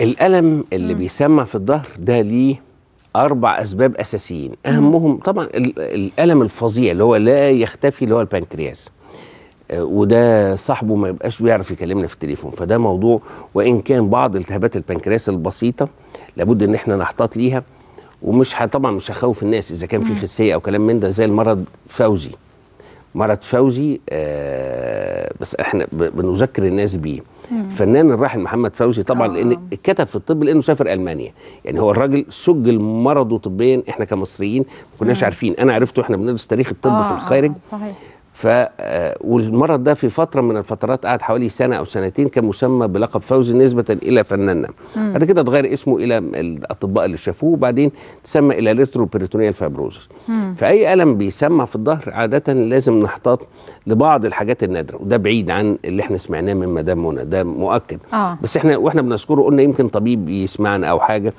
الألم اللي م. بيسمى في الظهر ده ليه أربع أسباب أساسيين أهمهم طبعا الألم الفظيع اللي هو لا يختفي اللي هو البنكرياس آه، وده صاحبه ما يبقاش بيعرف يكلمنا في التليفون فده موضوع وان كان بعض التهابات البنكرياس البسيطه لابد ان احنا نحتاط ليها ومش طبعا مش هخوف الناس اذا كان في خسيه او كلام من ده زي المرض فوزي مرض فوزي آه بس احنا بنذكر الناس بيه فنان الراحل محمد فوزي طبعا آه. لان كتب في الطب لانه سافر المانيا يعني هو الراجل سجل مرضه طبيا احنا كمصريين ما كناش عارفين انا عرفته احنا بندرس تاريخ الطب آه في آه، الخارج آه. صحيح ف آه، والمرض ده في فتره من الفترات قعد حوالي سنه او سنتين كان مسمى بلقب فوزي نسبه الى فناننا بعد كده اتغير اسمه الى الاطباء اللي شافوه وبعدين تسمى الى ريتروبريتونيال فابروزس فاي الم بيسمع في الظهر عاده لازم نحتاط لبعض الحاجات النادره وده بعيد عن اللي احنا سمعناه من مدام منى ده مؤكد آه. بس احنا واحنا بنذكره قلنا يمكن طبيب يسمعنا او حاجه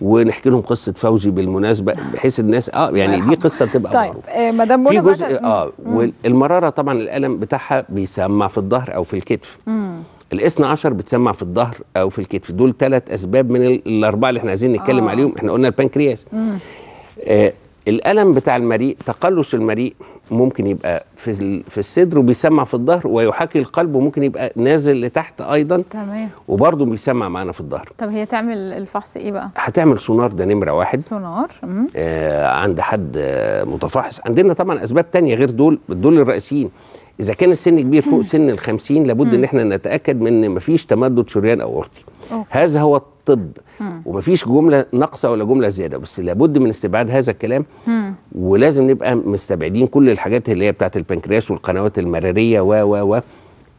ونحكي لهم قصه فوزي بالمناسبه بحيث الناس اه يعني دي قصه تبقى طيب آه مدام في جزء اه والمراره طبعا الالم بتاعها بيسمع في الظهر او في الكتف الاثنى عشر بتسمع في الظهر او في الكتف دول ثلاث اسباب من الاربعه اللي احنا عايزين نتكلم آه. عليهم احنا قلنا البنكرياس آه الالم بتاع المريء تقلص المريء ممكن يبقى في في الصدر وبيسمع في الظهر ويحاكي القلب وممكن يبقى نازل لتحت ايضا تمام وبرضه بيسمع معانا في الظهر طب هي تعمل الفحص ايه بقى هتعمل سونار ده نمره واحد سونار آه عند حد متفحص عندنا طبعا اسباب تانية غير دول دول الرئيسيين اذا كان السن كبير فوق سن ال 50 لابد ان احنا نتاكد من ان مفيش تمدد شريان اورطي هذا هو الطب ومفيش جمله ناقصه ولا جمله زياده بس لابد من استبعاد هذا الكلام ولازم نبقى مستبعدين كل الحاجات اللي هي بتاعه البنكرياس والقنوات المراريه و و و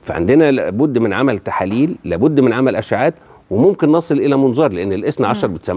فعندنا لابد من عمل تحاليل لابد من عمل اشعات وممكن نصل الى منظار لان الاثنى عشر بتسمى